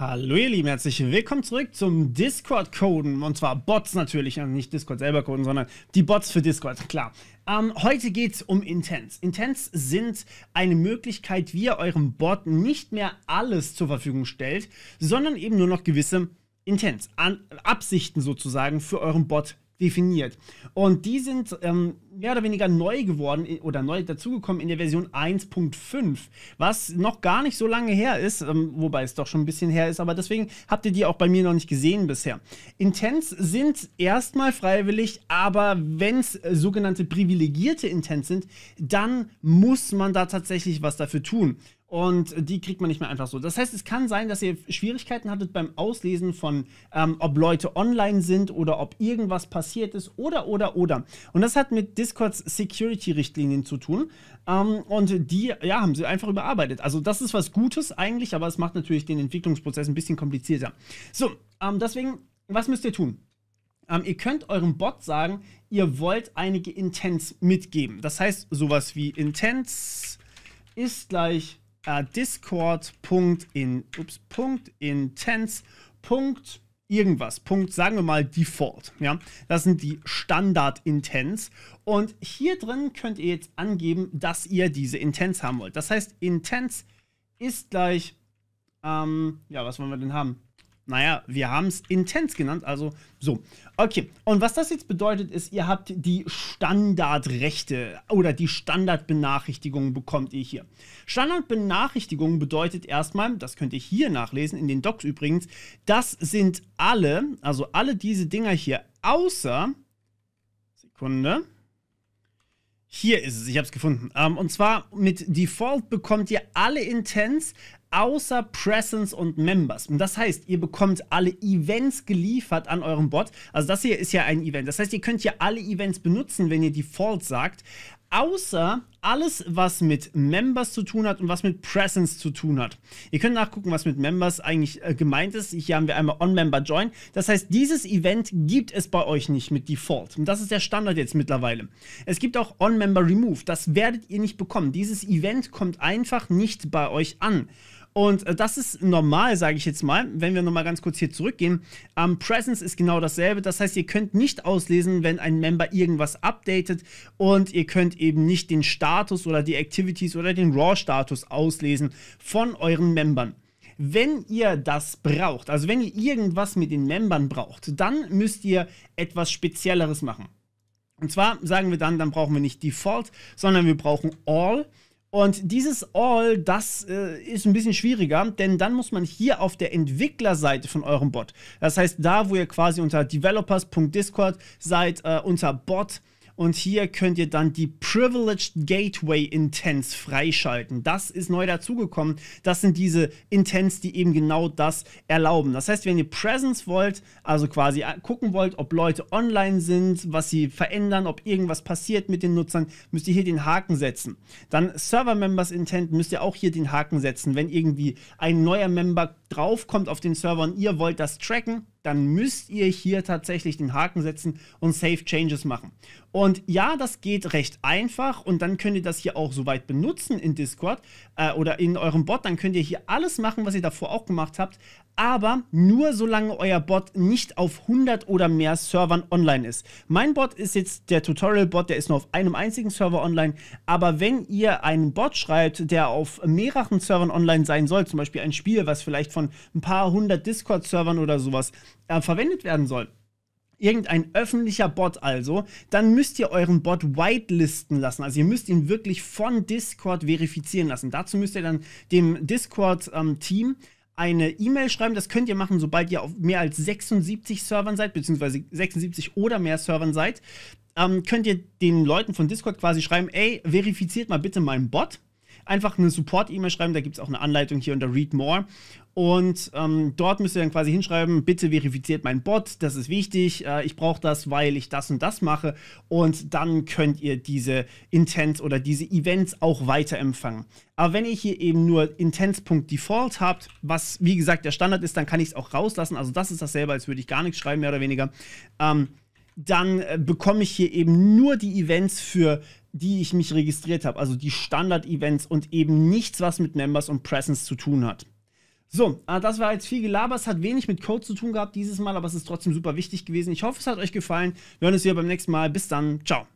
Hallo ihr Lieben, herzlich willkommen zurück zum Discord-Coden. Und zwar Bots natürlich, also nicht Discord selber coden, sondern die Bots für Discord, klar. Ähm, heute geht es um Intents. Intents sind eine Möglichkeit, wie ihr eurem Bot nicht mehr alles zur Verfügung stellt, sondern eben nur noch gewisse Intents, An Absichten sozusagen für euren Bot definiert. Und die sind ähm, mehr oder weniger neu geworden oder neu dazugekommen in der Version 1.5, was noch gar nicht so lange her ist, ähm, wobei es doch schon ein bisschen her ist, aber deswegen habt ihr die auch bei mir noch nicht gesehen bisher. Intents sind erstmal freiwillig, aber wenn es äh, sogenannte privilegierte Intents sind, dann muss man da tatsächlich was dafür tun und die kriegt man nicht mehr einfach so. Das heißt, es kann sein, dass ihr Schwierigkeiten hattet beim Auslesen von, ähm, ob Leute online sind oder ob irgendwas passiert ist oder, oder, oder. Und das hat mit Dis Discords Security-Richtlinien zu tun. Ähm, und die ja, haben sie einfach überarbeitet. Also das ist was Gutes eigentlich, aber es macht natürlich den Entwicklungsprozess ein bisschen komplizierter. So, ähm, deswegen, was müsst ihr tun? Ähm, ihr könnt eurem Bot sagen, ihr wollt einige Intents mitgeben. Das heißt, sowas wie Intents ist gleich äh, Discord.in, ups, Intents irgendwas, Punkt, sagen wir mal Default. Ja? Das sind die Standard-Intents. Und hier drin könnt ihr jetzt angeben, dass ihr diese Intents haben wollt. Das heißt, Intents ist gleich, ähm, ja, was wollen wir denn haben? Naja, wir haben es intens genannt, also so. Okay, und was das jetzt bedeutet, ist, ihr habt die Standardrechte oder die Standardbenachrichtigungen bekommt ihr hier. Standardbenachrichtigungen bedeutet erstmal, das könnt ihr hier nachlesen, in den Docs übrigens, das sind alle, also alle diese Dinger hier, außer, Sekunde, hier ist es, ich habe es gefunden. Ähm, und zwar mit Default bekommt ihr alle Intents, außer Presence und Members. Und das heißt, ihr bekommt alle Events geliefert an eurem Bot. Also das hier ist ja ein Event. Das heißt, ihr könnt ja alle Events benutzen, wenn ihr Default sagt. Außer alles, was mit Members zu tun hat und was mit Presence zu tun hat. Ihr könnt nachgucken, was mit Members eigentlich äh, gemeint ist. Hier haben wir einmal On-Member-Join. Das heißt, dieses Event gibt es bei euch nicht mit Default. Und das ist der Standard jetzt mittlerweile. Es gibt auch On-Member-Remove. Das werdet ihr nicht bekommen. Dieses Event kommt einfach nicht bei euch an. Und äh, das ist normal, sage ich jetzt mal, wenn wir nochmal ganz kurz hier zurückgehen. Ähm, Presence ist genau dasselbe. Das heißt, ihr könnt nicht auslesen, wenn ein Member irgendwas updatet und ihr könnt eben nicht den Status oder die Activities oder den Raw-Status auslesen von euren Membern. Wenn ihr das braucht, also wenn ihr irgendwas mit den Membern braucht, dann müsst ihr etwas Spezielleres machen. Und zwar sagen wir dann, dann brauchen wir nicht Default, sondern wir brauchen All. Und dieses All, das äh, ist ein bisschen schwieriger, denn dann muss man hier auf der Entwicklerseite von eurem Bot, das heißt da, wo ihr quasi unter developers.discord seid, äh, unter Bot, und hier könnt ihr dann die Privileged Gateway Intents freischalten. Das ist neu dazugekommen. Das sind diese Intents, die eben genau das erlauben. Das heißt, wenn ihr Presence wollt, also quasi gucken wollt, ob Leute online sind, was sie verändern, ob irgendwas passiert mit den Nutzern, müsst ihr hier den Haken setzen. Dann Server Members Intent müsst ihr auch hier den Haken setzen, wenn irgendwie ein neuer Member draufkommt auf den Server und ihr wollt das tracken, dann müsst ihr hier tatsächlich den Haken setzen und Save Changes machen. Und ja, das geht recht einfach und dann könnt ihr das hier auch soweit benutzen in Discord äh, oder in eurem Bot. Dann könnt ihr hier alles machen, was ihr davor auch gemacht habt, aber nur solange euer Bot nicht auf 100 oder mehr Servern online ist. Mein Bot ist jetzt der Tutorial-Bot, der ist nur auf einem einzigen Server online, aber wenn ihr einen Bot schreibt, der auf mehreren Servern online sein soll, zum Beispiel ein Spiel, was vielleicht von ein paar hundert Discord-Servern oder sowas äh, verwendet werden soll, irgendein öffentlicher Bot also, dann müsst ihr euren Bot whitelisten lassen. Also ihr müsst ihn wirklich von Discord verifizieren lassen. Dazu müsst ihr dann dem Discord-Team ähm, eine E-Mail schreiben. Das könnt ihr machen, sobald ihr auf mehr als 76 Servern seid, beziehungsweise 76 oder mehr Servern seid. Ähm, könnt ihr den Leuten von Discord quasi schreiben, ey, verifiziert mal bitte meinen Bot einfach eine Support-E-Mail schreiben. Da gibt es auch eine Anleitung hier unter Read More. Und ähm, dort müsst ihr dann quasi hinschreiben, bitte verifiziert meinen Bot, das ist wichtig, äh, ich brauche das, weil ich das und das mache. Und dann könnt ihr diese Intents oder diese Events auch weiterempfangen. Aber wenn ihr hier eben nur Intents.default habt, was wie gesagt der Standard ist, dann kann ich es auch rauslassen. Also das ist dasselbe, als würde ich gar nichts schreiben, mehr oder weniger. Ähm, dann äh, bekomme ich hier eben nur die Events für die ich mich registriert habe, also die Standard-Events und eben nichts, was mit Members und Presence zu tun hat. So, ah, das war jetzt viel Gelaber. Es hat wenig mit Code zu tun gehabt dieses Mal, aber es ist trotzdem super wichtig gewesen. Ich hoffe, es hat euch gefallen. Wir hören uns wieder beim nächsten Mal. Bis dann. Ciao.